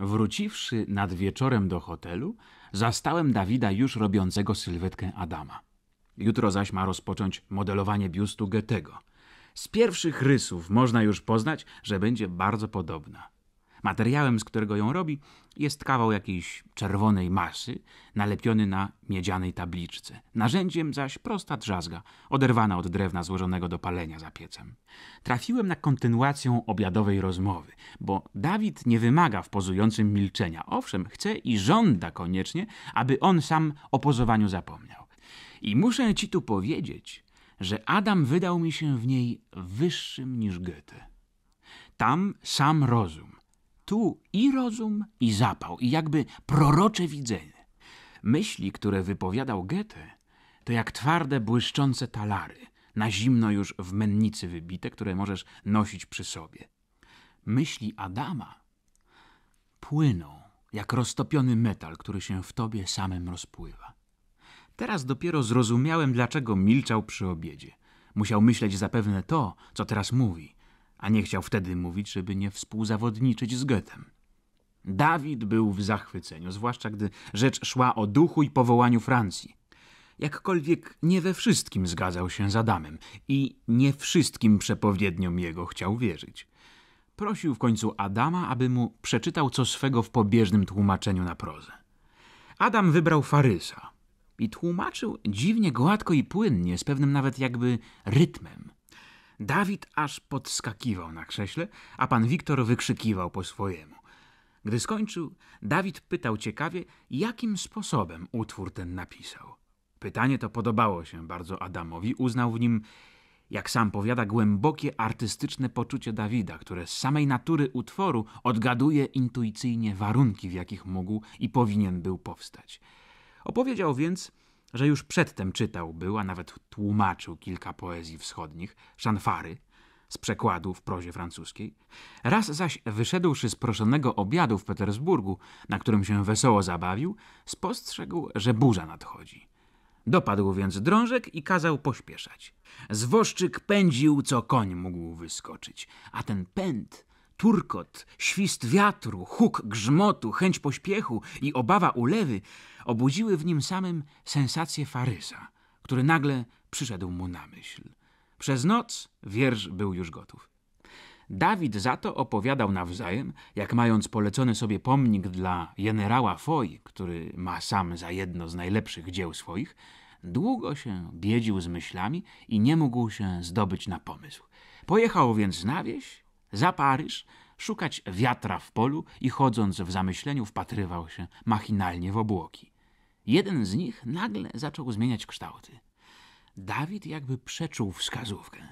Wróciwszy nad wieczorem do hotelu, zastałem Dawida już robiącego sylwetkę Adama. Jutro zaś ma rozpocząć modelowanie biustu Goethego. Z pierwszych rysów można już poznać, że będzie bardzo podobna. Materiałem, z którego ją robi, jest kawał jakiejś czerwonej masy, nalepiony na miedzianej tabliczce. Narzędziem zaś prosta drzazga, oderwana od drewna złożonego do palenia za piecem. Trafiłem na kontynuację obiadowej rozmowy, bo Dawid nie wymaga w pozującym milczenia. Owszem, chce i żąda koniecznie, aby on sam o pozowaniu zapomniał. I muszę ci tu powiedzieć, że Adam wydał mi się w niej wyższym niż Goethe. Tam sam rozum tu i rozum, i zapał, i jakby prorocze widzenie. Myśli, które wypowiadał Goethe, to jak twarde, błyszczące talary, na zimno już w mennicy wybite, które możesz nosić przy sobie. Myśli Adama płyną, jak roztopiony metal, który się w tobie samym rozpływa. Teraz dopiero zrozumiałem, dlaczego milczał przy obiedzie. Musiał myśleć zapewne to, co teraz mówi – a nie chciał wtedy mówić, żeby nie współzawodniczyć z Goethem. Dawid był w zachwyceniu, zwłaszcza gdy rzecz szła o duchu i powołaniu Francji. Jakkolwiek nie we wszystkim zgadzał się z Adamem i nie wszystkim przepowiedniom jego chciał wierzyć. Prosił w końcu Adama, aby mu przeczytał co swego w pobieżnym tłumaczeniu na prozę. Adam wybrał Farysa i tłumaczył dziwnie gładko i płynnie, z pewnym nawet jakby rytmem. Dawid aż podskakiwał na krześle, a pan Wiktor wykrzykiwał po swojemu. Gdy skończył, Dawid pytał ciekawie, jakim sposobem utwór ten napisał. Pytanie to podobało się bardzo Adamowi, uznał w nim, jak sam powiada, głębokie artystyczne poczucie Dawida, które z samej natury utworu odgaduje intuicyjnie warunki, w jakich mógł i powinien był powstać. Opowiedział więc, że już przedtem czytał był, a nawet tłumaczył kilka poezji wschodnich, szanfary, z przekładu w prozie francuskiej. Raz zaś wyszedłszy z proszonego obiadu w Petersburgu, na którym się wesoło zabawił, spostrzegł, że burza nadchodzi. Dopadł więc drążek i kazał pośpieszać. Zwoszczyk pędził, co koń mógł wyskoczyć, a ten pęd turkot, świst wiatru, huk grzmotu, chęć pośpiechu i obawa ulewy obudziły w nim samym sensację Farysa, który nagle przyszedł mu na myśl. Przez noc wiersz był już gotów. Dawid za to opowiadał nawzajem, jak mając polecony sobie pomnik dla generała Foy, który ma sam za jedno z najlepszych dzieł swoich, długo się biedził z myślami i nie mógł się zdobyć na pomysł. Pojechał więc na wieś, za Paryż szukać wiatra w polu i chodząc w zamyśleniu wpatrywał się machinalnie w obłoki. Jeden z nich nagle zaczął zmieniać kształty. Dawid jakby przeczuł wskazówkę.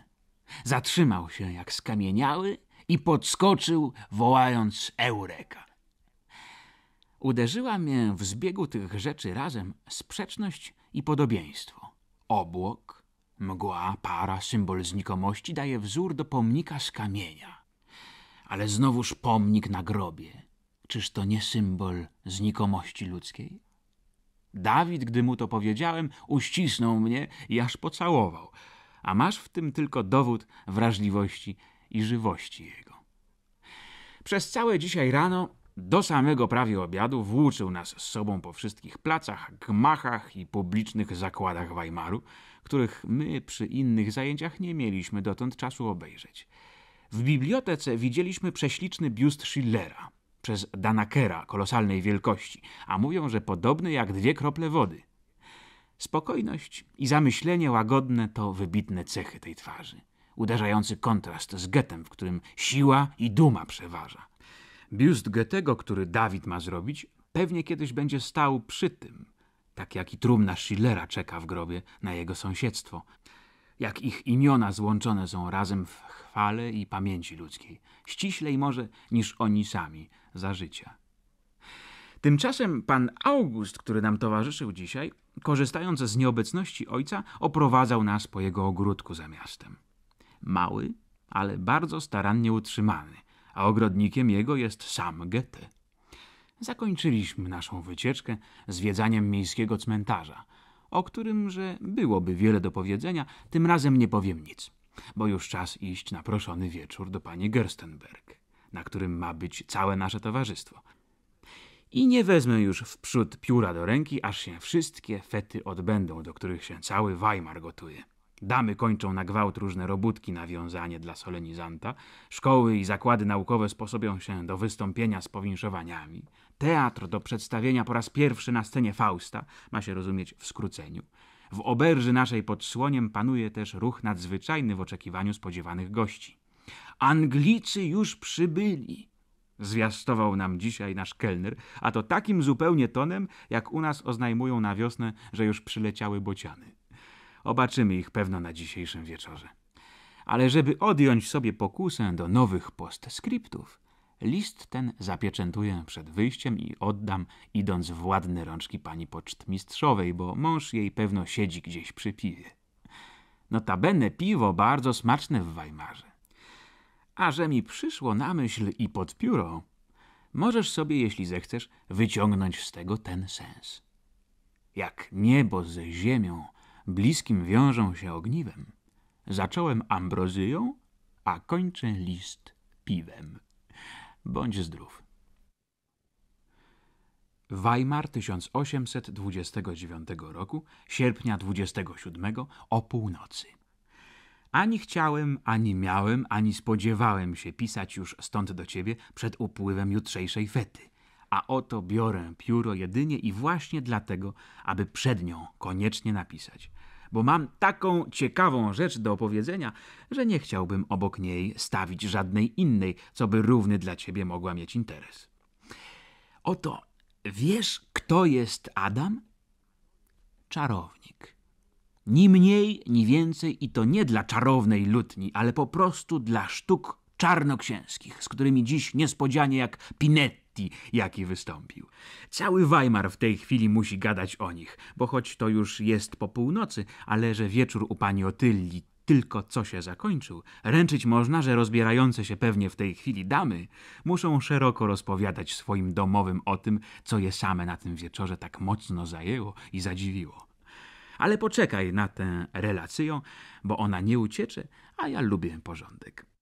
Zatrzymał się jak skamieniały i podskoczył, wołając Eureka. Uderzyła mnie w zbiegu tych rzeczy razem sprzeczność i podobieństwo. Obłok, mgła, para, symbol znikomości daje wzór do pomnika z kamienia ale znowuż pomnik na grobie. Czyż to nie symbol znikomości ludzkiej? Dawid, gdy mu to powiedziałem, uścisnął mnie i aż pocałował, a masz w tym tylko dowód wrażliwości i żywości jego. Przez całe dzisiaj rano, do samego prawie obiadu, włóczył nas z sobą po wszystkich placach, gmachach i publicznych zakładach Weimaru, których my przy innych zajęciach nie mieliśmy dotąd czasu obejrzeć. W bibliotece widzieliśmy prześliczny biust Schillera przez Danakera kolosalnej wielkości, a mówią, że podobny jak dwie krople wody. Spokojność i zamyślenie łagodne to wybitne cechy tej twarzy, uderzający kontrast z getem, w którym siła i duma przeważa. Biust Goethego, który Dawid ma zrobić, pewnie kiedyś będzie stał przy tym, tak jak i trumna Schillera czeka w grobie na jego sąsiedztwo. Jak ich imiona złączone są razem w trwale i pamięci ludzkiej, ściślej może niż oni sami za życia. Tymczasem pan August, który nam towarzyszył dzisiaj, korzystając z nieobecności ojca, oprowadzał nas po jego ogródku za miastem. Mały, ale bardzo starannie utrzymany, a ogrodnikiem jego jest sam Goethe. Zakończyliśmy naszą wycieczkę zwiedzaniem miejskiego cmentarza, o którym, że byłoby wiele do powiedzenia, tym razem nie powiem nic bo już czas iść na proszony wieczór do pani Gerstenberg, na którym ma być całe nasze towarzystwo. I nie wezmę już wprzód pióra do ręki, aż się wszystkie fety odbędą, do których się cały Weimar gotuje. Damy kończą na gwałt różne robótki na wiązanie dla solenizanta, szkoły i zakłady naukowe sposobią się do wystąpienia z powinszowaniami, teatr do przedstawienia po raz pierwszy na scenie Fausta, ma się rozumieć w skróceniu, w oberży naszej pod słoniem panuje też ruch nadzwyczajny w oczekiwaniu spodziewanych gości. Anglicy już przybyli, zwiastował nam dzisiaj nasz kelner, a to takim zupełnie tonem, jak u nas oznajmują na wiosnę, że już przyleciały bociany. Obaczymy ich pewno na dzisiejszym wieczorze. Ale żeby odjąć sobie pokusę do nowych postscriptów, List ten zapieczętuję przed wyjściem i oddam, idąc w ładne rączki pani pocztmistrzowej, bo mąż jej pewno siedzi gdzieś przy piwie. Notabene piwo bardzo smaczne w Weimarze. A że mi przyszło na myśl i pod pióro, możesz sobie, jeśli zechcesz, wyciągnąć z tego ten sens. Jak niebo ze ziemią bliskim wiążą się ogniwem, zacząłem ambrozyją, a kończę list piwem. Bądź zdrów. Weimar 1829 roku, sierpnia 27 o północy. Ani chciałem, ani miałem, ani spodziewałem się pisać już stąd do ciebie przed upływem jutrzejszej fety. A oto biorę pióro jedynie i właśnie dlatego, aby przed nią koniecznie napisać bo mam taką ciekawą rzecz do opowiedzenia, że nie chciałbym obok niej stawić żadnej innej, co by równy dla ciebie mogła mieć interes. Oto, wiesz, kto jest Adam? Czarownik. Ni mniej, ni więcej i to nie dla czarownej lutni, ale po prostu dla sztuk czarnoksięskich, z którymi dziś niespodzianie jak Pinetti jaki wystąpił. Cały Weimar w tej chwili musi gadać o nich, bo choć to już jest po północy, ale że wieczór u pani Otylli tylko co się zakończył, ręczyć można, że rozbierające się pewnie w tej chwili damy muszą szeroko rozpowiadać swoim domowym o tym, co je same na tym wieczorze tak mocno zajęło i zadziwiło. Ale poczekaj na tę relację, bo ona nie uciecze, a ja lubię porządek.